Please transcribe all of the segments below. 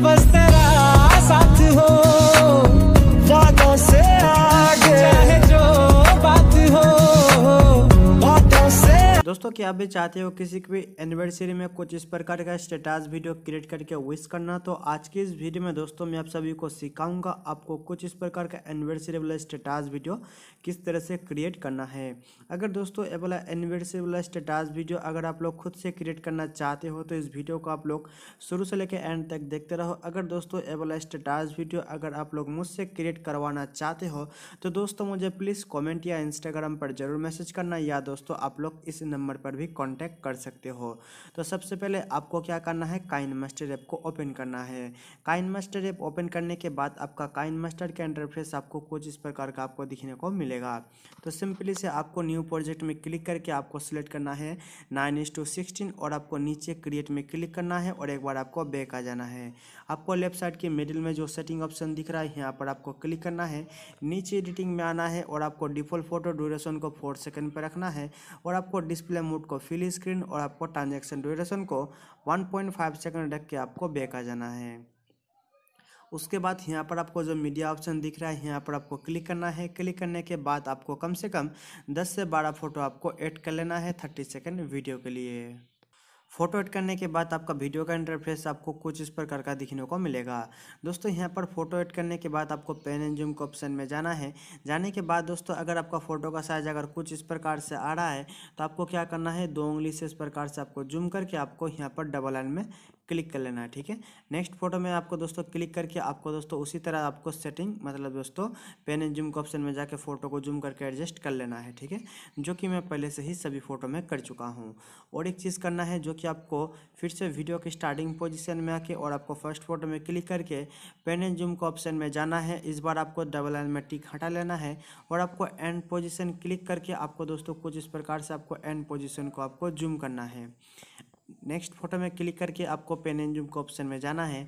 você दोस्तों क्या आप भी चाहते हो किसी भी एनिवर्सरी में कुछ इस प्रकार का स्टेटस वीडियो क्रिएट करके विश करना तो आज की इस वीडियो में दोस्तों मैं आप सभी को सिखाऊंगा आपको कुछ इस प्रकार का एनिवर्सरी वाला स्टेटस वीडियो किस तरह से क्रिएट करना है अगर दोस्तों ये वाला एनिवर्सरी वाला स्टेटस वीडियो अगर आप लोग खुद से क्रिएट करना चाहते हो तो इस वीडियो को आप लोग शुरू से लेकर एंड तक देखते रहो अगर दोस्तों ये वाला स्टेटस वीडियो अगर आप लोग मुझसे क्रिएट करवाना चाहते हो तो दोस्तों मुझे प्लीज़ कॉमेंट या इंस्टाग्राम पर जरूर मैसेज करना या दोस्तों आप लोग इस नंबर पर भी कॉन्टैक्ट कर सकते हो तो सबसे पहले आपको क्या करना है काइन मास्टर ऐप को ओपन करना है काइन मास्टर ऐप ओपन करने के बाद आपका काइन मास्टर का इंटरफेस आपको कुछ इस प्रकार का आपको दिखने को मिलेगा तो सिंपली से आपको न्यू प्रोजेक्ट में क्लिक करके आपको सिलेक्ट करना है नाइन एस टू सिक्सटीन और आपको नीचे क्रिएट में क्लिक करना है और एक बार आपको बैक आ जाना है आपको लेफ्ट साइड के मिडिल में जो सेटिंग ऑप्शन दिख रहा है यहाँ पर आपको क्लिक करना है नीचे एडिटिंग में आना है और आपको डिफॉल्ट फोटो ड्यूरेशन को फोर सेकंड पर रखना है और आपको डिस्प्ले डिस्प्ले मोड को फिल स्क्रीन और आपको ट्रांजेक्शन ड्यूरेशन को 1.5 सेकेंड रख के आपको बैक आ जाना है उसके बाद यहाँ पर आपको जो मीडिया ऑप्शन दिख रहा है यहाँ पर आपको क्लिक करना है क्लिक करने के बाद आपको कम से कम 10 से 12 फ़ोटो आपको ऐड कर लेना है 30 सेकंड वीडियो के लिए फोटो एड करने के बाद आपका वीडियो का इंटरफेस आपको कुछ इस प्रकार का दिखने को मिलेगा दोस्तों यहाँ पर फोटो एड करने के बाद आपको पेन एंड जूम के ऑप्शन में जाना है जाने के बाद दोस्तों अगर आपका फोटो का साइज अगर कुछ इस प्रकार से आ रहा है तो आपको क्या करना है दो उंगली से इस प्रकार से आपको जूम करके आपको यहाँ पर डबल लाइन में क्लिक कर लेना है ठीक है नेक्स्ट फोटो में आपको दोस्तों क्लिक करके आपको दोस्तों उसी तरह आपको सेटिंग मतलब दोस्तों पेन एंड जूम के ऑप्शन में जाके फोटो को जूम करके एडजस्ट कर लेना है ठीक है जो कि मैं पहले से ही सभी फोटो में कर चुका हूँ और एक चीज़ करना है जो कि आपको फिर से वीडियो के स्टार्टिंग पोजिशन में आके और आपको फर्स्ट फोटो में क्लिक करके पेन एंड जूम के ऑप्शन में जाना है इस बार आपको डबल लाइन में टिक हटा लेना है और आपको एंड पोजिशन क्लिक करके आपको दोस्तों कुछ इस प्रकार से आपको एंड पोजिशन को आपको जूम करना है नेक्स्ट फोटो में क्लिक करके आपको पेन एंड जूम के ऑप्शन में जाना है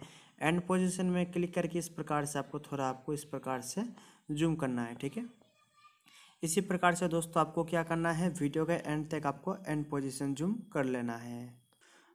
एंड पोजिशन में क्लिक करके इस प्रकार से आपको थोड़ा आपको इस प्रकार से जूम करना है ठीक है इसी प्रकार से दोस्तों आपको क्या करना है वीडियो के एंड तक आपको एंड पोजिशन जूम कर लेना है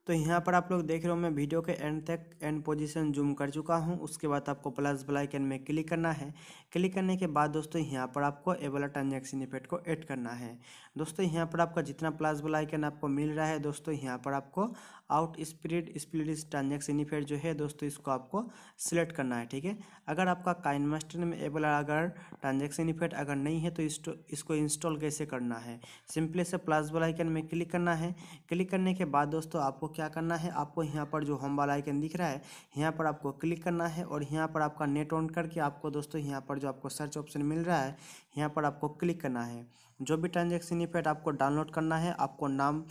तो यहाँ पर आप लोग देख रहे हो मैं वीडियो के एंड तक एंड पोजीशन जूम कर चुका हूँ उसके बाद आपको प्लस बल में क्लिक करना है क्लिक करने के बाद दोस्तों यहाँ पर आपको ए वाला ट्रांजेक्शन इफेक्ट को ऐड करना है दोस्तों यहाँ पर आपका जितना प्लस बल आपको मिल रहा है दोस्तों यहाँ पर आपको आउट स्प्रिड स्प्लिड इस ट्रांजेक्शन इफेक्ट जो है दोस्तों इसको आपको सिलेक्ट करना है ठीक है अगर आपका मास्टर में एबल अगर ट्रांजेक्शन इफेक्ट अगर नहीं है तो इसको इंस्टॉल कैसे करना है सिंपली से प्लस वाला आइकन में क्लिक करना है क्लिक करने के बाद दोस्तों आपको क्या करना है आपको यहाँ पर जो होम वाला आइकन दिख रहा है यहाँ पर आपको क्लिक करना है और यहाँ पर आपका नेट ऑन करके आपको दोस्तों यहाँ पर जो आपको सर्च ऑप्शन मिल रहा है यहाँ पर आपको क्लिक करना है जो भी ट्रांजेक्शन इफेक्ट आपको डाउनलोड करना है आपको नाम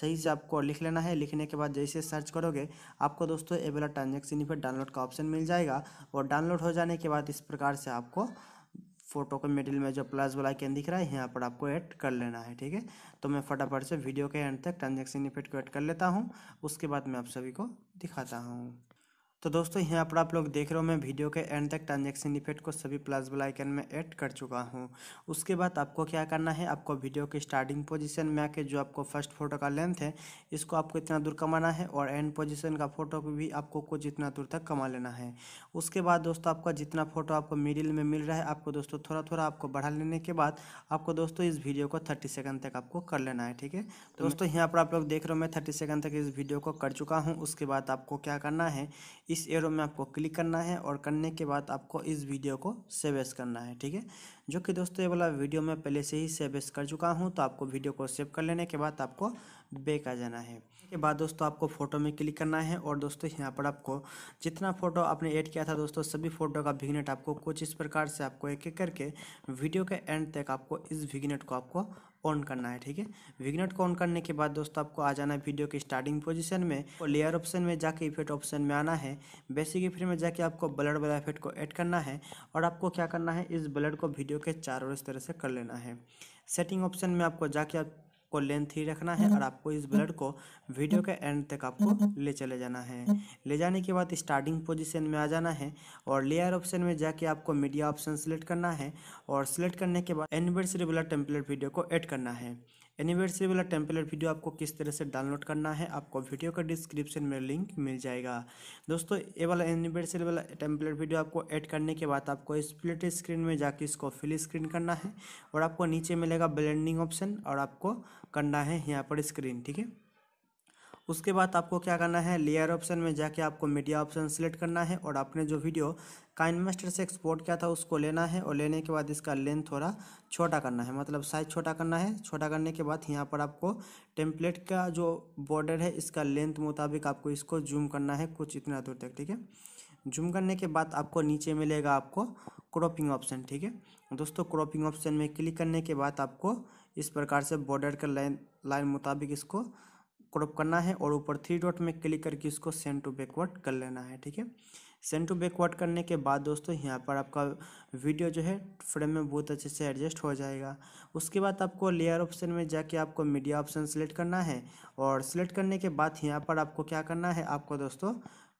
सही से आपको लिख लेना है लिखने के बाद जैसे सर्च करोगे आपको दोस्तों ये वाला ट्रांजेक्शन इफेक्ट डाउनलोड का ऑप्शन मिल जाएगा और डाउनलोड हो जाने के बाद इस प्रकार से आपको फोटो के मिडिल में जो प्लस वाला आइकन दिख रहा है यहाँ पर आपको ऐड कर लेना है ठीक है तो मैं फटाफट से वीडियो के एंड तक ट्रांजेक्शन इफेक्ट को ऐड कर लेता हूँ उसके बाद मैं आप सभी को दिखाता हूँ तो दोस्तों यहाँ पर आप लोग देख रहे हो मैं वीडियो के एंड तक ट्रांजेक्शन इफेक्ट को सभी प्लस वाला आइकन में ऐड कर चुका हूँ उसके बाद आपको क्या करना है आपको वीडियो के स्टार्टिंग पोजीशन में आके जो आपको फर्स्ट फोटो का लेंथ है इसको आपको इतना दूर कमाना है और एंड पोजीशन का फोटो भी आपको कुछ इतना दूर तक कमा लेना है उसके बाद दोस्तों आपका जितना फोटो आपको मिडिल में मिल रहा है आपको दोस्तों थोड़ा थोड़ा आपको बढ़ा लेने के बाद आपको दोस्तों इस वीडियो को थर्टी सेकंड तक आपको कर लेना है ठीक है तो दोस्तों यहाँ पर आप लोग देख रहे हो मैं थर्टी सेकंड तक इस वीडियो को कर चुका हूँ उसके बाद आपको क्या करना है इस एरो में आपको क्लिक करना है और करने के बाद आपको इस वीडियो को सेवेस करना है ठीक है जो कि दोस्तों ये वाला वीडियो मैं पहले से ही सेव कर चुका हूँ तो आपको वीडियो को सेव कर लेने के बाद आपको बैक आ जाना है के बाद दोस्तों आपको फ़ोटो में क्लिक करना है और दोस्तों यहाँ पर आपको जितना फ़ोटो आपने ऐड किया था दोस्तों सभी फ़ोटो का विग्नेट आपको कुछ इस प्रकार से आपको एक एक करके वीडियो के एंड तक आपको इस विग्नेट को आपको ऑन करना है ठीक है विग्नेट को ऑन करने के बाद दोस्तों आपको आ जाना है वीडियो के स्टार्टिंग पोजीशन में और लेयर ऑप्शन में जाके इफेक्ट ऑप्शन में आना है बेसिक इफेक्ट में जाके आपको ब्लड वाला इफेक्ट को ऐड करना है और आपको क्या करना है इस ब्लड को वीडियो वीडियो के चारों इस तरह से कर लेना है सेटिंग ऑप्शन में आपको जाके आपको लेंथ ही रखना है और आपको इस ब्लड को वीडियो के एंड तक आपको ले चले जाना है ले जाने के बाद स्टार्टिंग पोजीशन में आ जाना है और लेयर ऑप्शन में जाके आपको मीडिया ऑप्शन सेलेक्ट करना है और सिलेक्ट करने के बाद एनिवर्सरी ब्लड टेम्पलेट वीडियो को एड करना है एनिवर्सरी वाला टेम्पलेट वीडियो आपको किस तरह से डाउनलोड करना है आपको वीडियो का डिस्क्रिप्शन में लिंक मिल जाएगा दोस्तों ये वाला एनिवर्सरी वाला टेम्पलेट वीडियो आपको ऐड करने के बाद आपको स्प्लिट स्क्रीन में जाके इसको फिल स्क्रीन करना है और आपको नीचे मिलेगा ब्लेंडिंग ऑप्शन और आपको करना है यहाँ पर स्क्रीन ठीक है उसके बाद आपको क्या करना है लेयर ऑप्शन में जाके आपको मीडिया ऑप्शन सेलेक्ट करना है और आपने जो वीडियो का इन्वेस्टर से एक्सपोर्ट किया था उसको लेना है और लेने के बाद इसका लेंथ थोड़ा छोटा करना है मतलब साइज छोटा करना है छोटा करने के बाद यहाँ पर आपको टेम्पलेट का जो बॉर्डर है इसका लेंथ मुताबिक आपको इसको जूम करना है कुछ इतना दूर तक ठीक है जूम करने के बाद आपको नीचे मिलेगा आपको क्रॉपिंग ऑप्शन ठीक है दोस्तों क्रॉपिंग ऑप्शन में क्लिक करने के बाद आपको इस प्रकार से बॉर्डर का लाइन लाइन मुताबिक इसको क्रॉप करना है और ऊपर थ्री डॉट में क्लिक करके इसको सेंड टू बैकवर्ड कर लेना है ठीक है सेंड टू बैकवर्ड करने के बाद दोस्तों यहाँ पर आपका वीडियो जो है फ्रेम में बहुत अच्छे से एडजस्ट हो जाएगा उसके बाद आपको लेयर ऑप्शन में जाके आपको मीडिया ऑप्शन सेलेक्ट करना है और सिलेक्ट करने के बाद यहाँ पर आपको क्या करना है आपको दोस्तों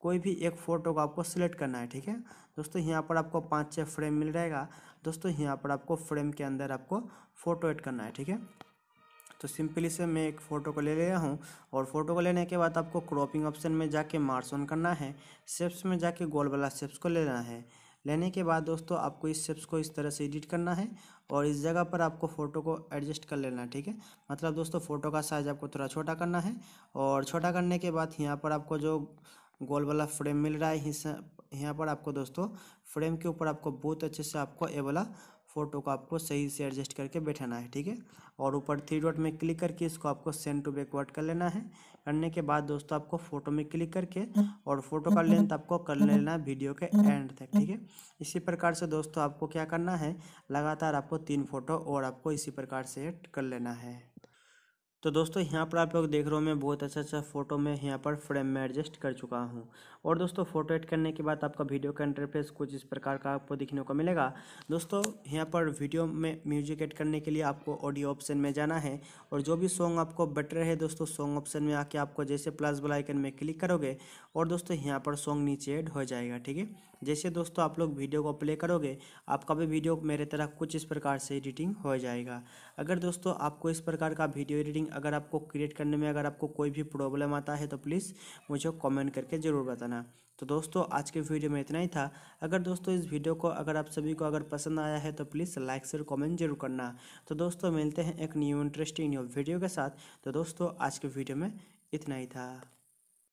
कोई भी एक फ़ोटो को आपको सिलेक्ट करना है ठीक है दोस्तों यहाँ पर आपको पाँच छः फ्रेम मिल जाएगा दोस्तों यहाँ पर आपको फ्रेम के अंदर आपको फ़ोटो एड करना है ठीक है तो सिंपली से मैं एक फ़ोटो को ले लिया हूँ और फोटो को लेने के बाद आपको क्रॉपिंग ऑप्शन में जाके मार्स ऑन करना है सेप्स में जाके गोल वाला सेप्स को लेना है लेने के बाद दोस्तों आपको इस शेप्स को इस तरह से एडिट करना है और इस जगह पर आपको फ़ोटो को एडजस्ट कर लेना है ठीक है मतलब दोस्तों फ़ोटो का साइज़ आपको थोड़ा छोटा करना है और छोटा करने के बाद यहाँ पर आपको जो गोल वाला फ्रेम मिल रहा है यहाँ पर आपको दोस्तों फ्रेम के ऊपर आपको बहुत अच्छे से आपको ये वाला फ़ोटो को आपको सही से एडजस्ट करके बैठाना है ठीक है और ऊपर थ्री डॉट में क्लिक करके इसको आपको सेंड टू बैकवर्ड कर लेना है करने के बाद दोस्तों आपको फ़ोटो में क्लिक करके और फोटो का लेंथ आपको कर लेना है वीडियो के एंड तक ठीक है इसी प्रकार से दोस्तों आपको क्या करना है लगातार आपको तीन फोटो और आपको इसी प्रकार से कर लेना है तो दोस्तों यहाँ पर आप लोग देख रहे हो मैं बहुत अच्छा अच्छा फ़ोटो में यहाँ पर फ्रेम में एडजस्ट कर चुका हूँ और दोस्तों फोटो एड करने के बाद आपका वीडियो का इंटरफेस कुछ इस प्रकार का आपको दिखने को मिलेगा दोस्तों यहाँ पर वीडियो में म्यूजिक एड करने के लिए आपको ऑडियो ऑप्शन में जाना है और जो भी सॉन्ग आपको बेटर है दोस्तों सॉन्ग ऑप्शन में आके आपको जैसे प्लस वाला आइकन में क्लिक करोगे और दोस्तों यहाँ पर सॉन्ग नीचे एड हो जाएगा ठीक है जैसे दोस्तों आप लोग वीडियो को प्ले करोगे आपका भी वीडियो मेरे तरह कुछ इस प्रकार से एडिटिंग हो जाएगा अगर दोस्तों आपको इस प्रकार का वीडियो एडिटिंग अगर आपको क्रिएट करने में अगर आपको कोई भी प्रॉब्लम आता है तो प्लीज़ मुझे कॉमेंट करके ज़रूर बताना बनाना तो दोस्तों आज के वीडियो में इतना ही था अगर दोस्तों इस वीडियो को अगर आप सभी को अगर पसंद आया है तो प्लीज़ लाइक से कमेंट जरूर करना तो दोस्तों मिलते हैं एक न्यू इंटरेस्टिंग न्यू वीडियो के साथ तो दोस्तों आज के वीडियो में इतना ही था